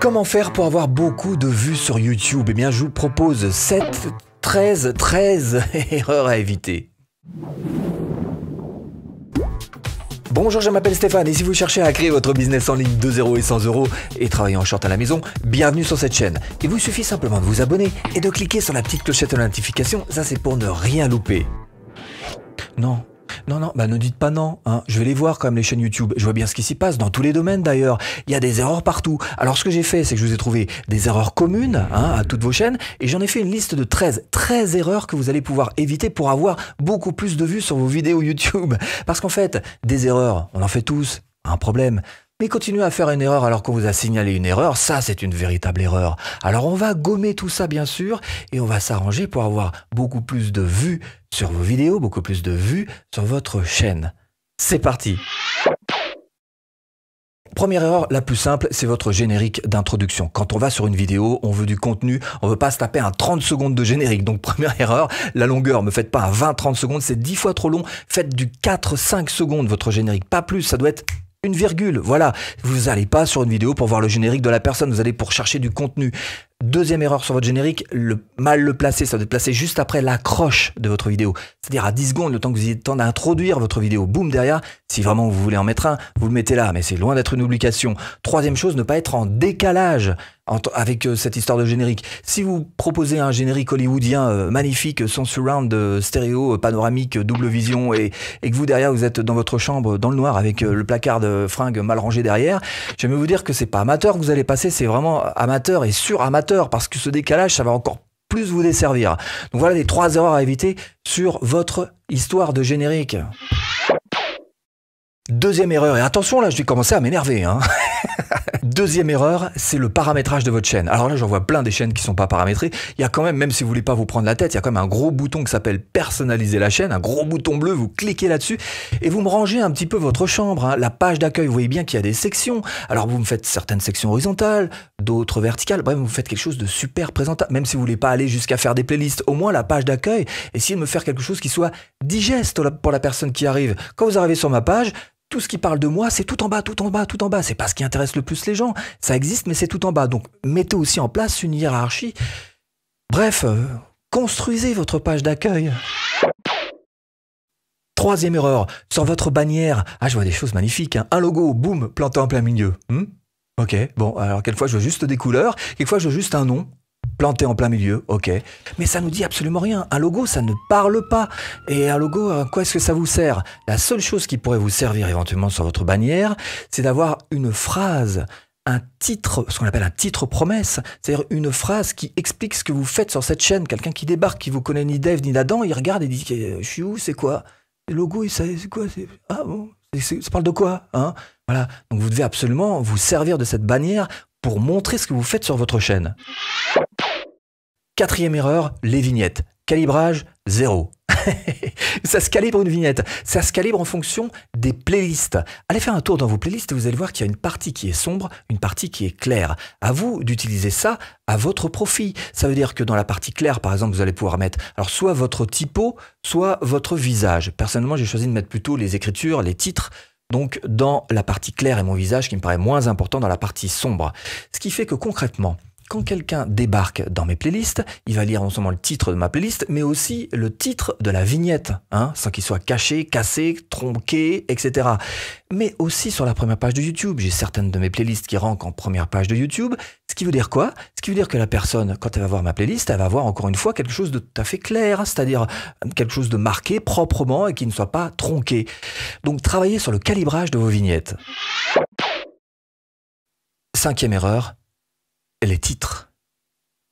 Comment faire pour avoir beaucoup de vues sur YouTube Eh bien, je vous propose 7, 13, 13 erreurs à éviter. Bonjour, je m'appelle Stéphane et si vous cherchez à créer votre business en ligne de 0 et 100 euros et travailler en short à la maison, bienvenue sur cette chaîne. Il vous suffit simplement de vous abonner et de cliquer sur la petite clochette de notification, ça c'est pour ne rien louper. Non, non, non, bah ne dites pas non. Hein. Je vais les voir quand même les chaînes YouTube. Je vois bien ce qui s'y passe dans tous les domaines d'ailleurs. Il y a des erreurs partout. Alors ce que j'ai fait, c'est que je vous ai trouvé des erreurs communes hein, à toutes vos chaînes et j'en ai fait une liste de 13, 13 erreurs que vous allez pouvoir éviter pour avoir beaucoup plus de vues sur vos vidéos YouTube. Parce qu'en fait, des erreurs, on en fait tous. Un problème, mais continuer à faire une erreur alors qu'on vous a signalé une erreur, ça c'est une véritable erreur. Alors on va gommer tout ça bien sûr et on va s'arranger pour avoir beaucoup plus de vues sur vos vidéos, beaucoup plus de vues sur votre chaîne. C'est parti Première erreur, la plus simple, c'est votre générique d'introduction. Quand on va sur une vidéo, on veut du contenu, on veut pas se taper un 30 secondes de générique. Donc première erreur, la longueur, ne faites pas un 20-30 secondes, c'est 10 fois trop long. Faites du 4-5 secondes votre générique, pas plus, ça doit être une virgule. Voilà, vous n'allez pas sur une vidéo pour voir le générique de la personne, vous allez pour chercher du contenu. Deuxième erreur sur votre générique, le mal le placer, ça doit être placé juste après l'accroche de votre vidéo. C'est-à-dire à 10 secondes, le temps que vous ayez le temps d'introduire votre vidéo. Boum, derrière, si vraiment vous voulez en mettre un, vous le mettez là, mais c'est loin d'être une obligation. Troisième chose, ne pas être en décalage avec euh, cette histoire de générique. Si vous proposez un générique hollywoodien euh, magnifique, sans surround, euh, stéréo, panoramique, double vision, et, que vous derrière vous êtes dans votre chambre, dans le noir, avec le placard de fringues mal rangé derrière, vais vous dire que c'est pas amateur que vous allez passer, c'est vraiment amateur et sur-amateur parce que ce décalage, ça va encore plus vous desservir. Donc voilà les trois erreurs à éviter sur votre histoire de générique. Deuxième erreur, et attention là, je vais commencer à m'énerver. Hein. Deuxième erreur, c'est le paramétrage de votre chaîne. Alors là, j'en vois plein des chaînes qui ne sont pas paramétrées. Il y a quand même, même si vous voulez pas vous prendre la tête, il y a quand même un gros bouton qui s'appelle personnaliser la chaîne, un gros bouton bleu, vous cliquez là-dessus et vous me rangez un petit peu votre chambre. Hein. La page d'accueil, vous voyez bien qu'il y a des sections. Alors vous me faites certaines sections horizontales, d'autres verticales. Bref, vous faites quelque chose de super présentable. Même si vous voulez pas aller jusqu'à faire des playlists, au moins la page d'accueil, essayez de me faire quelque chose qui soit digeste pour la personne qui arrive. Quand vous arrivez sur ma page, tout ce qui parle de moi, c'est tout en bas, tout en bas, tout en bas. C'est pas ce qui intéresse le plus les gens. Ça existe, mais c'est tout en bas. Donc, mettez aussi en place une hiérarchie. Bref, euh, construisez votre page d'accueil. Troisième erreur, sur votre bannière. Ah, je vois des choses magnifiques. Hein. Un logo, boum, planté en plein milieu. Hmm ok, bon, alors quelquefois je veux juste des couleurs, quelquefois je veux juste un nom planté en plein milieu, ok. Mais ça nous dit absolument rien. Un logo, ça ne parle pas. Et un logo, à euh, quoi est-ce que ça vous sert La seule chose qui pourrait vous servir éventuellement sur votre bannière, c'est d'avoir une phrase, un titre, ce qu'on appelle un titre promesse, c'est-à-dire une phrase qui explique ce que vous faites sur cette chaîne. Quelqu'un qui débarque, qui vous connaît ni Dave ni d'Adam, il regarde et dit eh, Je suis où C'est quoi Le logo, c'est quoi Ah bon Ça parle de quoi hein Voilà. Donc vous devez absolument vous servir de cette bannière pour montrer ce que vous faites sur votre chaîne. Quatrième erreur, les vignettes. Calibrage zéro. ça se calibre une vignette, ça se calibre en fonction des playlists. Allez faire un tour dans vos playlists, et vous allez voir qu'il y a une partie qui est sombre, une partie qui est claire. À vous d'utiliser ça à votre profit. Ça veut dire que dans la partie claire, par exemple, vous allez pouvoir mettre alors soit votre typo, soit votre visage. Personnellement, j'ai choisi de mettre plutôt les écritures, les titres. Donc dans la partie claire et mon visage qui me paraît moins important dans la partie sombre. Ce qui fait que concrètement, quand quelqu'un débarque dans mes playlists, il va lire non seulement le titre de ma playlist, mais aussi le titre de la vignette, hein, sans qu'il soit caché, cassé, tronqué, etc. Mais aussi sur la première page de YouTube, j'ai certaines de mes playlists qui rentrent en première page de YouTube, ce qui veut dire quoi Ce qui veut dire que la personne, quand elle va voir ma playlist, elle va voir encore une fois quelque chose de tout à fait clair, c'est-à-dire quelque chose de marqué proprement et qui ne soit pas tronqué. Donc travaillez sur le calibrage de vos vignettes. Cinquième erreur, les titres.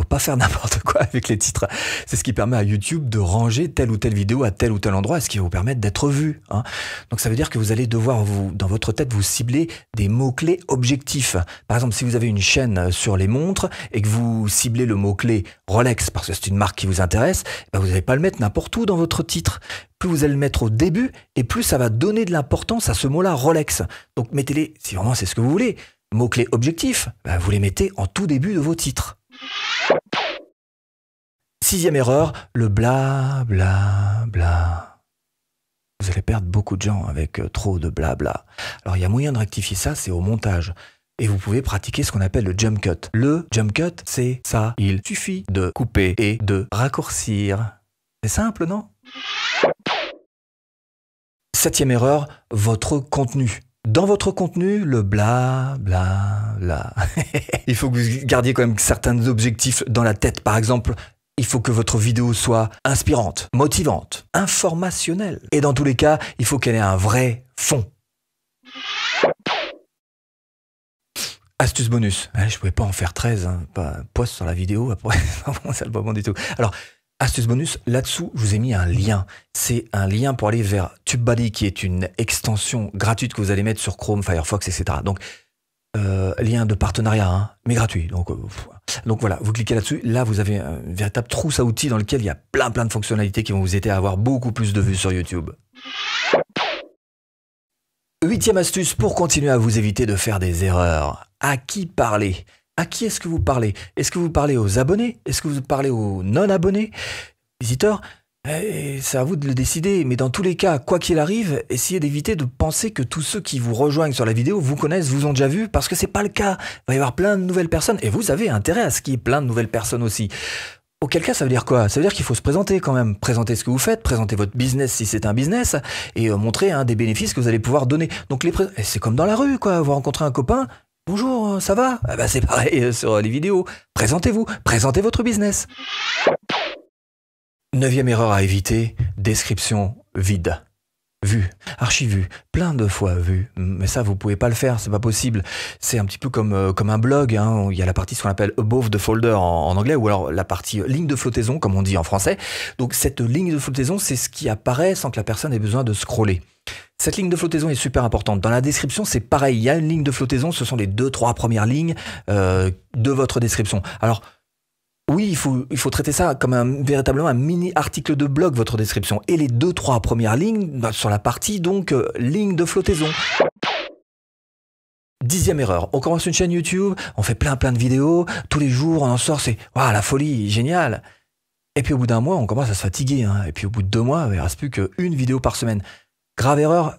Faut pas faire n'importe quoi avec les titres. C'est ce qui permet à YouTube de ranger telle ou telle vidéo à tel ou tel endroit, ce qui va vous permettre d'être vu. Hein. Donc ça veut dire que vous allez devoir dans votre tête, vous cibler des mots-clés objectifs. Par exemple, si vous avez une chaîne euh, sur les montres et que vous ciblez le mot-clé Rolex parce que c'est une marque qui vous intéresse, bah, vous n'allez pas le mettre n'importe où dans votre titre plus vous allez le mettre au début et plus ça va donner de l'importance à ce mot-là, Rolex. Donc mettez-les, si vraiment c'est ce que vous voulez, Mots-clés objectifs, bah, vous les mettez en tout début de vos titres. Sixième erreur, le bla bla bla. Vous allez perdre beaucoup de gens avec euh, trop de blabla. Alors il y a moyen de rectifier ça, c'est au montage. Et vous pouvez pratiquer ce qu'on appelle le jump cut. Le jump cut, c'est ça. Il suffit de couper et de raccourcir. C'est simple, non Septième erreur, votre contenu. Dans votre contenu, le bla bla bla. il faut que vous gardiez quand même certains objectifs dans la tête. Par exemple, il faut que votre vidéo soit inspirante, motivante, informationnelle. Et dans tous les cas, il faut qu'elle ait un vrai fond. Astuce bonus. Eh, je ne pouvais pas en faire 13. Hein. Pas poste sur la vidéo après. ça le pas bon du tout. Alors, Astuce bonus, là-dessous, je vous ai mis un lien. C'est un lien pour aller vers TubeBuddy, qui est une extension gratuite que vous allez mettre sur Chrome, Firefox, etc. Donc, euh, lien de partenariat, hein, mais gratuit. Donc, euh, donc voilà, vous cliquez là-dessus. Là, vous avez un véritable trousse à outils dans lequel il y a plein plein de fonctionnalités qui vont vous aider à avoir beaucoup plus de vues sur YouTube. Huitième astuce pour continuer à vous éviter de faire des erreurs. À qui parler à qui est-ce que vous parlez Est-ce que vous parlez aux abonnés Est-ce que vous parlez aux non-abonnés Visiteurs eh, c'est à vous de le décider, mais dans tous les cas, quoi qu'il arrive, essayez d'éviter de penser que tous ceux qui vous rejoignent sur la vidéo vous connaissent, vous ont déjà vu, parce que c'est pas le cas. Il va y avoir plein de nouvelles personnes, et vous avez intérêt à ce qu'il y ait plein de nouvelles personnes aussi. Auquel cas, ça veut dire quoi Ça veut dire qu'il faut se présenter quand même, présenter ce que vous faites, présenter votre business si c'est un business, et euh, montrer hein, des bénéfices que vous allez pouvoir donner. Donc les eh, c'est comme dans la rue, quoi. Vous rencontrez un copain, Bonjour, euh, ça va ah bah, C'est pareil euh, sur euh, les vidéos. Présentez-vous, présentez votre business. Neuvième erreur à éviter, description vide. Vue, archivue, plein de fois vue, mais ça vous pouvez pas le faire, c'est pas possible. C'est un petit peu comme, comme un blog, hein, il y a la partie ce qu'on appelle above the folder en, en, anglais, ou alors la partie ligne de flottaison comme on dit en français. Donc cette ligne de flottaison, c'est ce qui apparaît sans que la personne ait besoin de scroller. Cette ligne de flottaison est super importante. Dans la description, c'est pareil. Il y a une ligne de flottaison. Ce sont les deux, trois premières lignes euh, de votre description. Alors, oui, il faut, traiter ça comme véritablement un mini article de blog, votre description. Et les deux, trois premières lignes sont bah, sur la partie, donc, euh, ligne de flottaison. Dixième erreur, on commence une chaîne YouTube, on fait plein plein de vidéos, tous les jours on en sort, c'est waouh la folie, génial. Et puis au bout d'un mois, on commence à se fatiguer. Hein. Et puis au bout de deux mois, il ne reste plus qu'une vidéo par semaine. Grave erreur,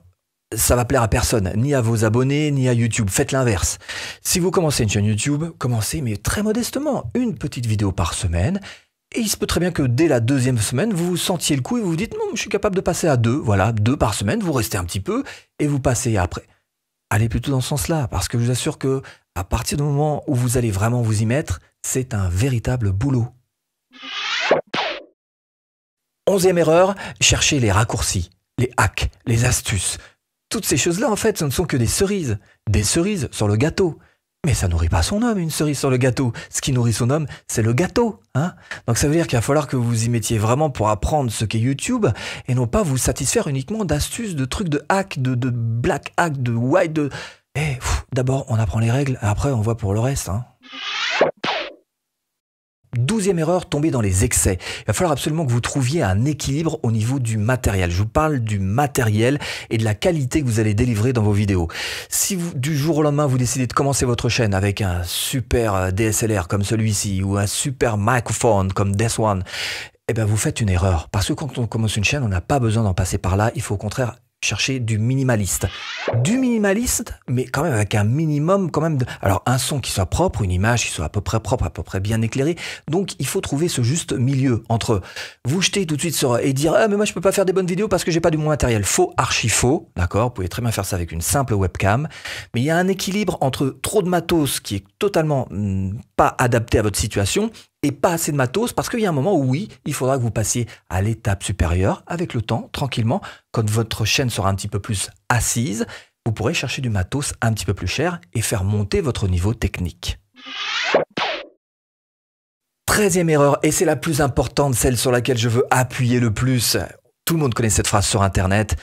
ça va plaire à personne, ni à vos abonnés, ni à YouTube. Faites l'inverse. Si vous commencez une chaîne YouTube, commencez mais très modestement, une petite vidéo par semaine. Et il se peut très bien que dès la deuxième semaine, vous vous sentiez le coup et vous vous dites non, je suis capable de passer à deux. Voilà, deux par semaine, vous restez un petit peu et vous passez après. Allez plutôt dans ce sens-là, parce que je vous assure que à partir du moment où vous allez vraiment vous y mettre, c'est un véritable boulot. Onzième erreur, cherchez les raccourcis les hacks, les astuces. Toutes ces choses-là, en fait, ce ne sont que des cerises. Des cerises sur le gâteau. Mais ça nourrit pas son homme, une cerise sur le gâteau. Ce qui nourrit son homme, c'est le gâteau. Hein. Donc ça veut dire qu'il va falloir que vous y mettiez vraiment pour apprendre ce qu'est YouTube et non pas vous satisfaire uniquement d'astuces, de trucs, de hack, de, black hack, de white, de... Eh, d'abord on apprend les règles, après on voit pour le reste. Hein Douzième erreur, tomber dans les excès. Il va falloir absolument que vous trouviez un équilibre au niveau du matériel. Je vous parle du matériel et de la qualité que vous allez délivrer dans vos vidéos. Si vous, du jour au lendemain, vous décidez de commencer votre chaîne avec un super euh, DSLR comme celui-ci ou un super microphone comme This One, eh bien, vous faites une erreur. Parce que quand on commence une chaîne, on n'a pas besoin d'en passer par là. Il faut au contraire chercher du minimaliste. Du minimaliste, mais quand même avec un minimum quand même Alors un son qui soit propre, une image qui soit à peu près propre, à peu près bien éclairée. Donc il faut trouver ce juste milieu entre vous jeter tout de suite sur et dire ah mais moi je peux pas faire des bonnes vidéos parce que j'ai pas du bon matériel. Faux, archi faux, d'accord. Vous pouvez très bien faire ça avec une simple webcam. Mais il y a un équilibre entre trop de matos qui est totalement mm, pas adapté à votre situation et pas assez de matos parce qu'il y a un moment où oui, il faudra que vous passiez à l'étape supérieure avec le temps, tranquillement. Quand votre chaîne sera un petit peu plus assise, vous pourrez chercher du matos un petit peu plus cher et faire monter votre niveau technique. Treizième erreur, et c'est la plus importante, celle sur laquelle je veux appuyer le plus. Tout le monde connaît cette phrase sur Internet.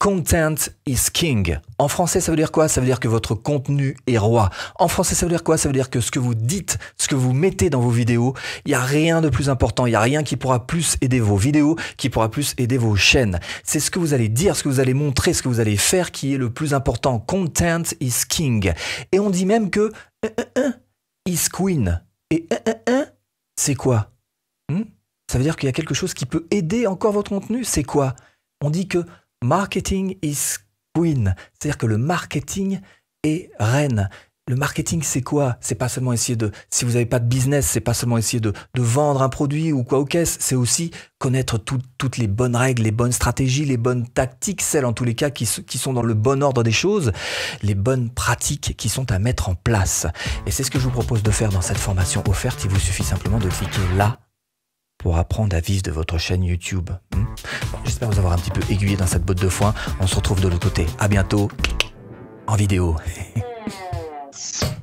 Content is king. En français, ça veut dire quoi Ça veut dire que votre contenu est roi. En français, ça veut dire quoi Ça veut dire que ce que vous dites, ce que vous mettez dans vos vidéos, il n'y a rien de plus important, il n'y a rien qui pourra plus aider vos vidéos, qui pourra plus aider vos chaînes. C'est ce que vous allez dire, ce que vous allez montrer, ce que vous allez faire qui est le plus important. Content is king. Et on dit même que is queen. Et c'est quoi hmm? Ça veut dire qu'il y a quelque chose qui peut aider encore votre contenu C'est quoi On dit que Marketing is queen, c'est-à-dire que le marketing est reine. Le marketing, c'est quoi C'est pas seulement essayer de. Si vous n'avez pas de business, c'est pas seulement essayer de, vendre un produit ou quoi au caisse. C'est aussi connaître toutes les bonnes règles, les bonnes stratégies, les bonnes tactiques, celles en tous les cas qui, qui sont dans le bon ordre des choses, les bonnes pratiques qui sont à mettre en place. Et c'est ce que je vous propose de faire dans cette formation offerte. Il vous suffit simplement de cliquer là pour apprendre à vivre de votre chaîne YouTube. Hmm. J'espère vous avoir un petit peu aiguillé dans cette botte de foin. On se retrouve de l'autre côté. À bientôt en vidéo.